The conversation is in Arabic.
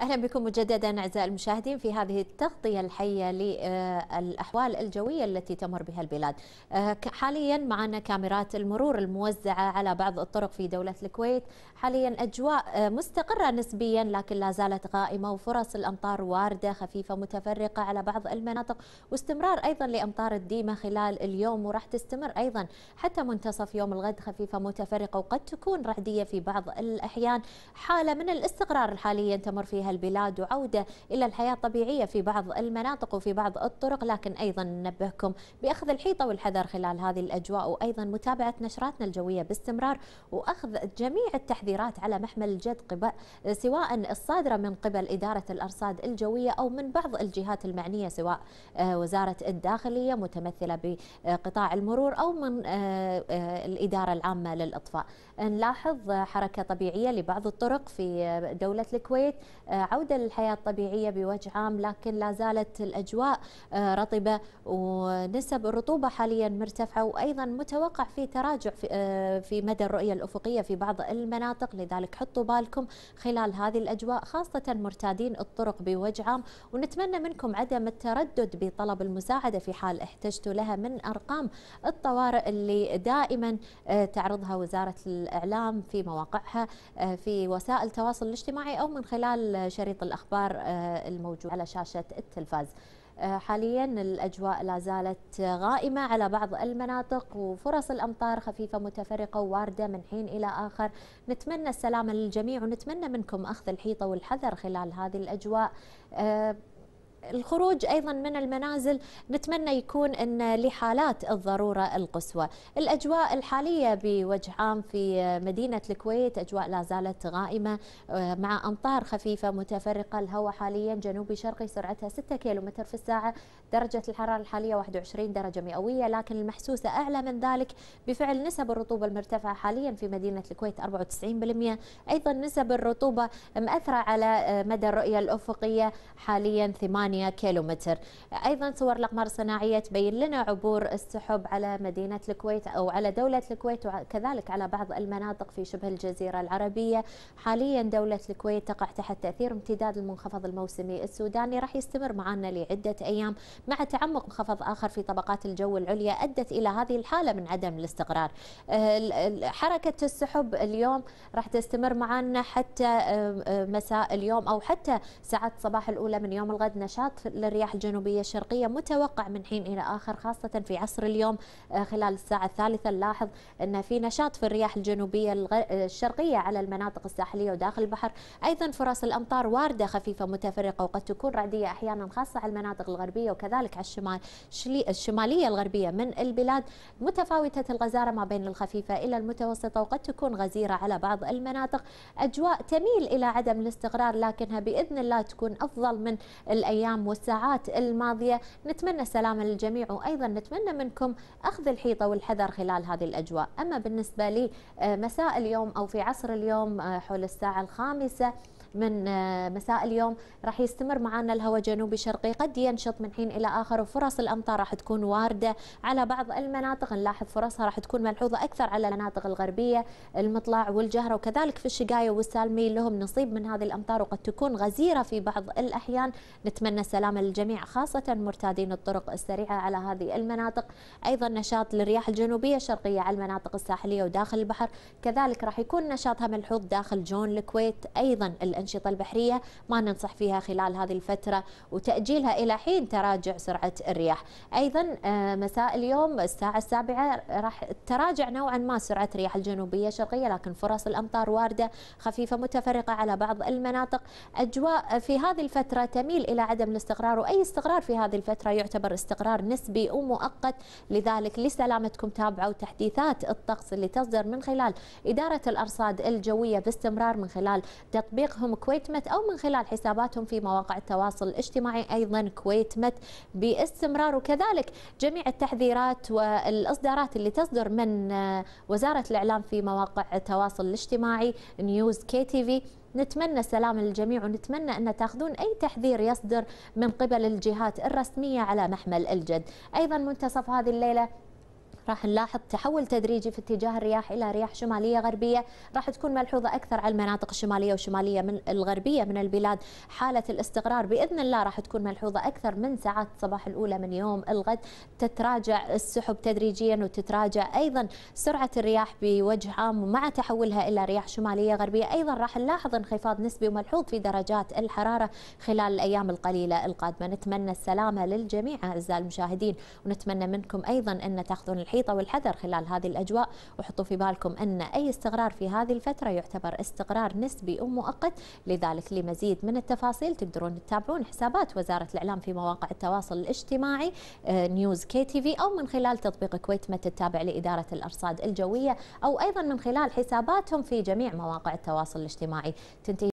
اهلا بكم مجددا اعزائي المشاهدين في هذه التغطيه الحيه للاحوال الجويه التي تمر بها البلاد. آه، حاليا معنا كاميرات المرور الموزعه على بعض الطرق في دوله الكويت، حاليا اجواء آه، مستقره نسبيا لكن لا زالت غائمه وفرص الامطار وارده خفيفه متفرقه على بعض المناطق واستمرار ايضا لامطار الديمه خلال اليوم وراح تستمر ايضا حتى منتصف يوم الغد خفيفه متفرقه وقد تكون رعديه في بعض الاحيان، حاله من الاستقرار حاليا تمر فيها عليها البلاد وعودة إلى الحياة الطبيعية في بعض المناطق وفي بعض الطرق لكن أيضا ننبهكم بأخذ الحيطة والحذر خلال هذه الأجواء وأيضا متابعة نشراتنا الجوية باستمرار وأخذ جميع التحذيرات على محمل الجد سواء الصادرة من قبل إدارة الأرصاد الجوية أو من بعض الجهات المعنية سواء آه، وزارة الداخلية متمثلة بقطاع المرور أو من آه، آه، الإدارة العامة للإطفاء نلاحظ حركة طبيعية لبعض الطرق في دولة الكويت عودة للحياة الطبيعية بوجه عام لكن لا زالت الأجواء آه، رطبة ونسب الرطوبة حاليا مرتفعة وأيضا متوقع في تراجع آه، في مدى الرؤية الأفقية في بعض المناطق لذلك حطوا بالكم خلال هذه الأجواء خاصة مرتادين الطرق بوجه عام ونتمنى منكم عدم التردد بطلب المساعدة في حال احتجتوا لها من أرقام الطوارئ اللي دائما آه، تعرضها وزارة الإعلام في مواقعها في وسائل التواصل الاجتماعي أو من خلال شريط الأخبار آه، الموجود على شاشة التلفاز آه، حاليا الأجواء لا زالت غائمة على بعض المناطق وفرص الأمطار خفيفة متفرقة وواردة من حين إلى آخر نتمنى السلامة للجميع ونتمنى منكم أخذ الحيطة والحذر خلال هذه الأجواء آه، الخروج أيضا من المنازل نتمنى يكون أن لحالات الضرورة القصوى الأجواء الحالية بوجه عام في مدينة الكويت أجواء لا زالت غائمة آه، مع أمطار خفيفة متفرقة الهواء حاليا جنوبي شرقي سرعتها 6 كيلومتر في الساعة درجة الحرارة الحالية 21 درجة مئوية لكن المحسوسة أعلى من ذلك بفعل نسب الرطوبة المرتفعة حاليا في مدينة الكويت 94% أيضا نسب الرطوبة مأثرة على آه، مدى الرؤية الأفقية حاليا 8 8 كيلومتر أيضا صور الأقمار الصناعية تبين لنا عبور السحب على مدينة الكويت أو على دولة الكويت وكذلك على بعض المناطق في شبه الجزيرة العربية حاليا دولة الكويت تقع تحت تأثير امتداد المنخفض الموسمي السوداني راح يستمر معنا لعدة أيام مع تعمق منخفض آخر في طبقات الجو العليا أدت إلى هذه الحالة من عدم الاستقرار آه، حركة السحب اليوم راح تستمر معنا حتى آه، آه، مساء اليوم أو حتى ساعات صباح الأولى من يوم الغد نشاء نشاط للرياح الجنوبية الشرقية متوقع من حين إلى آخر خاصة في عصر اليوم آه، خلال الساعة الثالثة نلاحظ أن في نشاط في الرياح الجنوبية آه، الشرقية على المناطق الساحلية وداخل البحر أيضا فرص الأمطار واردة خفيفة متفرقة وقد تكون رعدية أحيانا خاصة على المناطق الغربية وكذلك على الشمال الشمالية الغربية من البلاد متفاوتة الغزارة ما بين الخفيفة إلى المتوسطة وقد تكون غزيرة على بعض المناطق أجواء تميل إلى عدم الاستقرار لكنها بإذن الله تكون أفضل من الأيام الأيام والساعات الماضية نتمنى سلامة للجميع وأيضا نتمنى منكم أخذ الحيطة والحذر خلال هذه الأجواء أما بالنسبة لي آه، مساء اليوم أو في عصر اليوم آه، حول الساعة الخامسة من آه، مساء اليوم راح يستمر معنا الهواء جنوبي شرقي قد ينشط من حين الى اخر وفرص الامطار راح تكون وارده على بعض المناطق نلاحظ فرصها راح تكون ملحوظه اكثر على المناطق الغربيه المطلع والجهره وكذلك في الشقايه والسالمي لهم نصيب من هذه الامطار وقد تكون غزيره في بعض الاحيان نتمنى السلامه للجميع خاصه مرتادين الطرق السريعه على هذه المناطق ايضا نشاط للرياح الجنوبيه الشرقيه على المناطق الساحليه وداخل البحر كذلك راح يكون نشاطها ملحوظ داخل جون الكويت ايضا الانشطه الأنشطة البحرية ما ننصح فيها خلال هذه الفترة وتأجيلها إلى حين تراجع سرعة الرياح أيضا آه، مساء اليوم الساعة السابعة راح تراجع نوعا ما سرعة الرياح الجنوبية الشرقية لكن فرص الأمطار واردة خفيفة متفرقة على بعض المناطق أجواء في هذه الفترة تميل إلى عدم الاستقرار وأي استقرار في هذه الفترة يعتبر استقرار نسبي ومؤقت لذلك لسلامتكم تابعوا تحديثات الطقس اللي تصدر من خلال إدارة الأرصاد الجوية باستمرار من خلال تطبيق معهم كويتمت أو من خلال حساباتهم في مواقع التواصل الاجتماعي أيضا كويتمت باستمرار وكذلك جميع التحذيرات والإصدارات اللي تصدر من آه، وزارة الإعلام في مواقع التواصل الاجتماعي نيوز كي تي في نتمنى سلام للجميع ونتمنى أن تاخذون أي تحذير يصدر من قبل الجهات الرسمية على محمل الجد أيضا منتصف هذه الليلة راح نلاحظ تحول تدريجي في اتجاه الرياح إلى رياح شمالية غربية راح تكون ملحوظة أكثر على المناطق الشمالية وشمالية من الغربية من البلاد حالة الاستقرار بإذن الله راح تكون ملحوظة أكثر من ساعات الصباح الأولى من يوم الغد تتراجع السحب تدريجيا وتتراجع أيضا سرعة الرياح بوجه عام مع تحولها إلى رياح شمالية غربية أيضا راح نلاحظ انخفاض نسبي وملحوظ في درجات الحرارة خلال الأيام القليلة القادمة نتمنى السلامة للجميع أعزائي المشاهدين ونتمنى منكم أيضا أن تاخذون الحذر الحيطة والحذر خلال هذه الأجواء وحطوا في بالكم أن أي استقرار في هذه الفترة يعتبر استقرار نسبي ومؤقت لذلك لمزيد من التفاصيل تقدرون تتابعون حسابات وزارة الإعلام في مواقع التواصل الاجتماعي آه، نيوز كي تي في أو من خلال تطبيق كويت مت التابع لإدارة الأرصاد الجوية أو أيضا من خلال حساباتهم في جميع مواقع التواصل الاجتماعي تنتهي